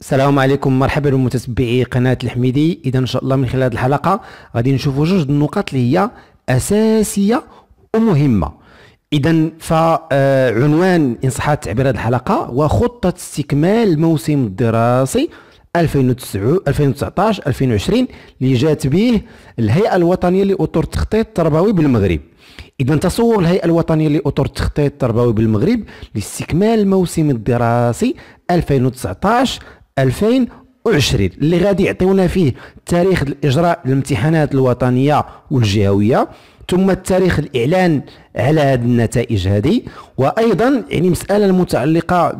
السلام عليكم مرحبا بمتتبعي قناه الحميدي اذا ان شاء الله من خلال هذه الحلقه غادي نشوفوا جوج النقاط اللي هي اساسيه ومهمه اذا فعنوان ان صح التعبير هذه الحلقه هو خطه استكمال الموسم الدراسي 2009 2019 2020 اللي جات به الهيئه الوطنيه لاطر التخطيط التربوي بالمغرب اذا تصور الهيئه الوطنيه لاطر التخطيط التربوي بالمغرب لاستكمال الموسم الدراسي 2019 2020 اللي غادي يعطيونا فيه تاريخ الاجراء الامتحانات الوطنيه والجهويه ثم التاريخ الاعلان على هذه النتائج هذه وايضا يعني مساله المتعلقه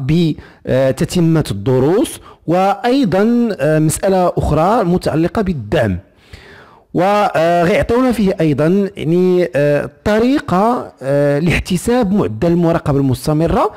بتتمه الدروس وايضا آه، مساله اخرى متعلقه بالدعم وغيعطيونا فيه ايضا يعني آه، طريقه آه، لاحتساب معدل المراقبه المستمره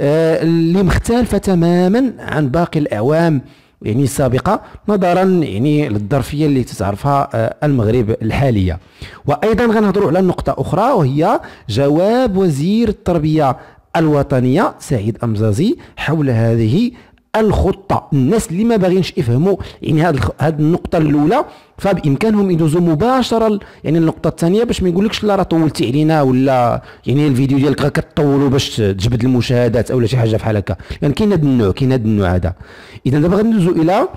آه، اللي مختلفه تماما عن باقي الاعوام يعني السابقة نظرا يعني للظرفية اللي تتعرفها آه، المغرب الحالية وأيضا غنهضروا على نقطة أخرى وهي جواب وزير التربية الوطنية سعيد أمزازي حول هذه الخطه الناس اللي ما باغينش يفهموا يعني هاد هاد النقطه الاولى فبامكانهم يدوزوا مباشره يعني النقطه الثانيه باش ما يقولكش لا راه طولتي علينا ولا يعني الفيديو ديالك كطولوا باش تجبد المشاهدات او شي حاجه بحال هكا يعني كاين هذا النوع كاين هذا النوع هذا اذا دابا غندوزوا الى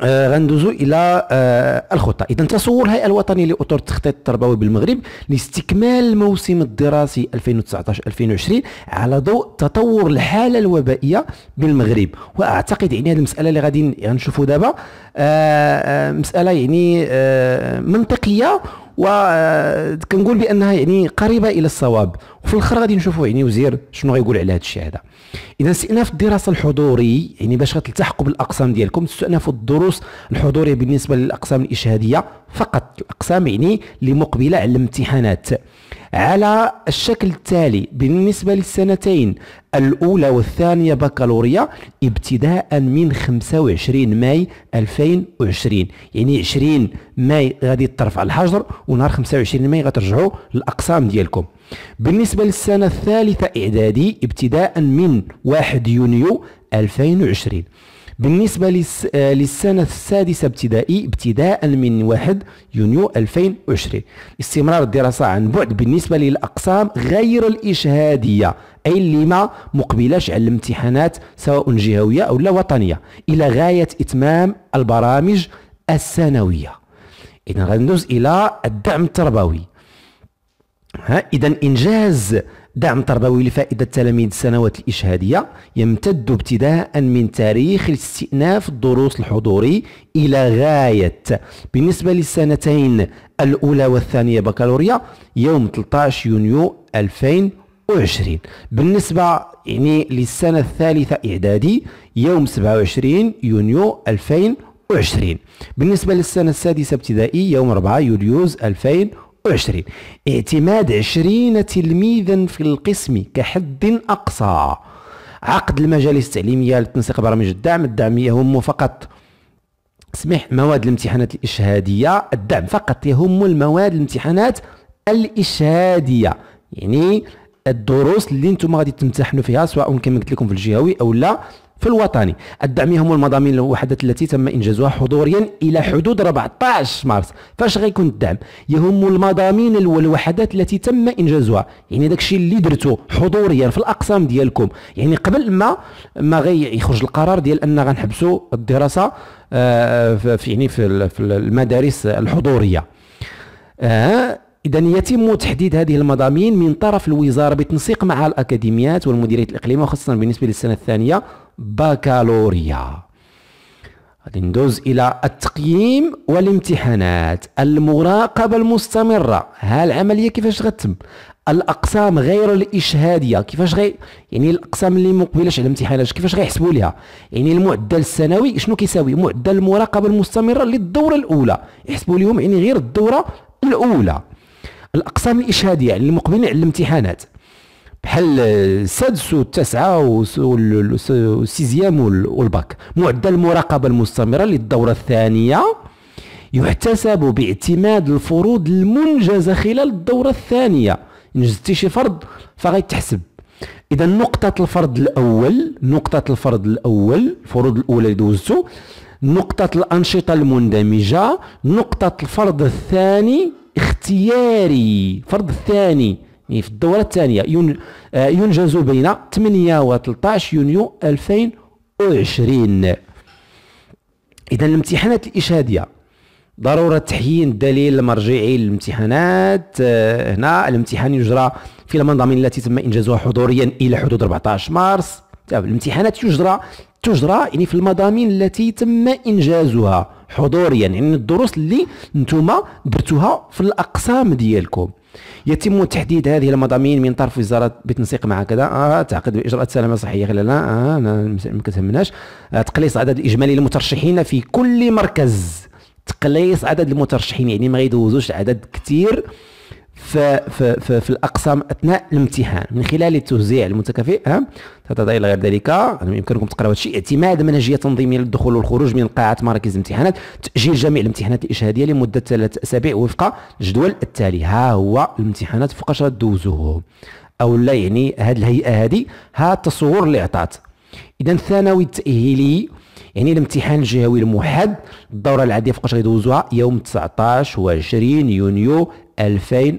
آه، غندوزو الى آه، الخطه اذا تصور الهيئه الوطنيه لاطر التخطيط التربوي بالمغرب لاستكمال الموسم الدراسي 2019 2020 على ضوء تطور الحاله الوبائيه بالمغرب واعتقد يعني هذه المساله اللي غادي غنشوفوا دابا آه، مساله يعني منطقيه وكنقول آه، بانها يعني قريبه الى الصواب وفي الاخر غادي نشوفوا يعني وزير شنو غيقول على هذا الشيء هذا اذا استئناف الدراسه الحضوري يعني باش غتلتحقوا بالاقسام ديالكم تستأنفوا الدروس الحضوريه بالنسبه للاقسام الاشهاديه فقط الاقسام يعني اللي مقبله على الامتحانات على الشكل التالي بالنسبة للسنتين الأولى والثانية بكالوريا ابتداء من 25 ماي 2020 يعني 20 ماي غادي ترفع الحجر ونهار 25 ماي غترجعوا للأقسام ديالكم بالنسبة للسنة الثالثة إعدادي ابتداء من 1 يونيو 2020 بالنسبة آه، للسنة السادسة ابتدائي ابتداء من 1 يونيو 2020 استمرار الدراسة عن بعد بالنسبة للأقسام غير الإشهادية أي اللي ما مقبلاش على الامتحانات سواء جهوية أو لا وطنية إلى غاية إتمام البرامج السنوية إذا غندوز إلى الدعم التربوي ها إذا إنجاز دعم تربوي لفائدة تلاميذ السنوات الإشهادية يمتد ابتداء من تاريخ الاستئناف الدروس الحضوري إلى غاية بالنسبة للسنتين الأولى والثانية بكالوريا يوم 13 يونيو 2020 بالنسبة يعني للسنة الثالثة إعدادي يوم 27 يونيو 2020 بالنسبة للسنة السادسة ابتدائي يوم 4 يوليوز 2020 20 اعتماد 20 تلميذا في القسم كحد أقصى عقد المجالس التعليمية لتنسيق برامج الدعم الدعم يهم فقط سمح مواد الامتحانات الإشهادية الدعم فقط يهم المواد الامتحانات الإشهادية يعني الدروس اللي انتم غادي تمتحنوا فيها سواء كما قلت لكم في الجهوي او لا في الوطني يهم المضامين الوحدات التي تم انجازها حضوريا الى حدود 14 مارس فاش غيكون الدعم يهم المضامين والوحدات التي تم انجازها يعني داكشي اللي درتو حضوريا في الاقسام ديالكم يعني قبل ما ما غيخرج القرار ديال ان غنحبسوا الدراسه آه، في يعني في المدارس الحضوريه آه، إذا يتم تحديد هذه المضامين من طرف الوزارة بتنسيق مع الأكاديميات والمديريات الإقليمية وخاصة بالنسبة للسنة الثانية بكالوريا غادي ندوز الى التقييم والامتحانات المراقبه المستمره ها العمليه كيفاش غتتم الاقسام غير الاشهاديه كيفاش غي يعني الاقسام اللي مقبلاش على الامتحانات كيفاش غيحسبوا ليها يعني المعدل السنوي شنو كيساوي معدل المراقبه المستمره للدوره الاولى يحسبوا لهم يعني غير الدوره الاولى الاقسام الاشهاديه يعني المقبلين على الامتحانات بحال السادس والتاسعه والسيزيام والباك معدل المراقبه المستمره للدوره الثانيه يحتسب باعتماد الفروض المنجزه خلال الدوره الثانيه انجزتي شي فرض فغيتحسب اذا نقطه الفرض الاول نقطه الفرض الاول الفروض الاولى اللي دوزتو نقطه الانشطه المندمجه نقطه الفرض الثاني اختياري فرض الثاني يعني في الدورة الثانية آه، ينجز بين 8 و 13 يونيو 2020 إذا الامتحانات الإشهادية ضرورة تحيين الدليل المرجعي للامتحانات آه، هنا الامتحان يجرى في المنظمين التي تم إنجازها حضوريا إلى حدود 14 مارس طيب، الامتحانات يجرى تجرى يعني في المضامين التي تم انجازها حضوريا يعني الدروس اللي نتوما درتوها في الاقسام ديالكم يتم تحديد هذه المضامين من طرف وزاره بتنسيق مع كذا آه تعقد باجراءات سلامه صحيه خلال آه ما كتهمناش آه تقليص عدد الاجمالي المترشحين في كل مركز تقليص عدد المترشحين يعني ما غيدوزوش عدد كثير في, في, في, في الاقسام اثناء الامتحان من خلال التوزيع المتكافئ تتضع الى غير ذلك يمكنكم تقراوا الشيء اعتماد منهجيه تنظيميه للدخول والخروج من قاعه مراكز الامتحانات تاجيل جميع الامتحانات الاشهاديه لمده ثلاث اسابيع وفق الجدول التالي ها هو الامتحانات فوقاش غدوزوه او لا يعني هذه الهيئه هذه ها التصور اللي عطات اذا الثانوي التاهيلي يعني الامتحان الجهوي الموحد الدوره العاديه فوقاش غيدوزوها يوم 19 و 20 يونيو 2000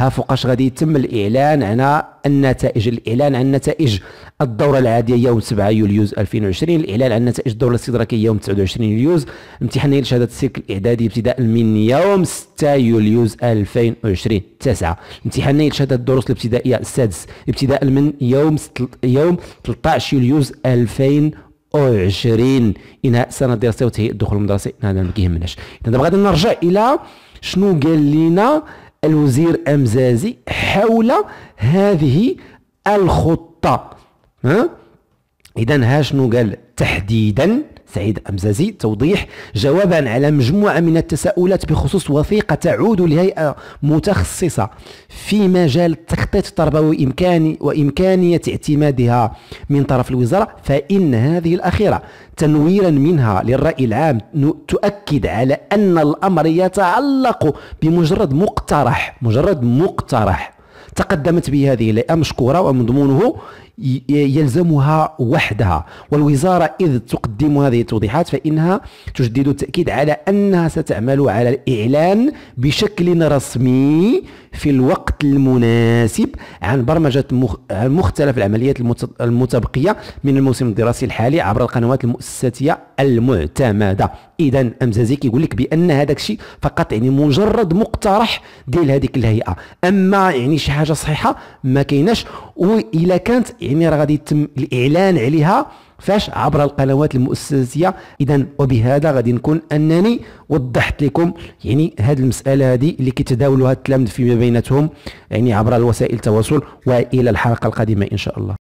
ها فوقاش غادي يتم الاعلان عن النتائج الاعلان عن نتائج الدوره العاديه يوم 7 يوليوز 2020 الاعلان عن نتائج الدوره الاستدراكيه يوم 29 يوليوز امتحانيه لشهاده السلك الاعدادي ابتداء من يوم 6 يوليوز 2020 9 امتحانيه لشهاده الدروس الابتدائيه السادس ابتداء من يوم يوم 13 يوليوز 2020 انهاء السنه الدراسيه وتهيئه الدخول المدرسي هذا ما كيهمناش اذا غادي نرجع الى شنو قال لينا الوزير أمزازي حول هذه الخطة ها إذا ها شنو قال تحديدا سعيد أمزازي توضيح جوابا على مجموعة من التساؤلات بخصوص وثيقة تعود لهيئة متخصصة في مجال التخطيط التربوي إمكاني وإمكانية اعتمادها من طرف الوزارة فإن هذه الأخيرة تنويرا منها للرأي العام تؤكد على أن الأمر يتعلق بمجرد مقترح مجرد مقترح تقدمت به هذه الهيئة مشكورة ومضمونه يلزمها وحدها والوزارة إذ تقدم هذه التوضيحات فإنها تجدد التأكيد على أنها ستعمل على الإعلان بشكل رسمي في الوقت المناسب عن برمجة مختلف العمليات المتبقية من الموسم الدراسي الحالي عبر القنوات المؤسساتية المعتمدة اذا امزازي كيقول لك بان هذاك الشيء فقط يعني مجرد مقترح ديال هذيك الهيئه اما يعني شي حاجه صحيحه ما كايناش والا كانت يعني راه غادي يتم الاعلان عليها فاش عبر القنوات المؤسسيه اذا وبهذا غادي نكون انني وضحت لكم يعني هذه المساله هذه اللي كيتداولوها التلامذه فيما بيناتهم يعني عبر الوسائل التواصل والى الحلقه القادمه ان شاء الله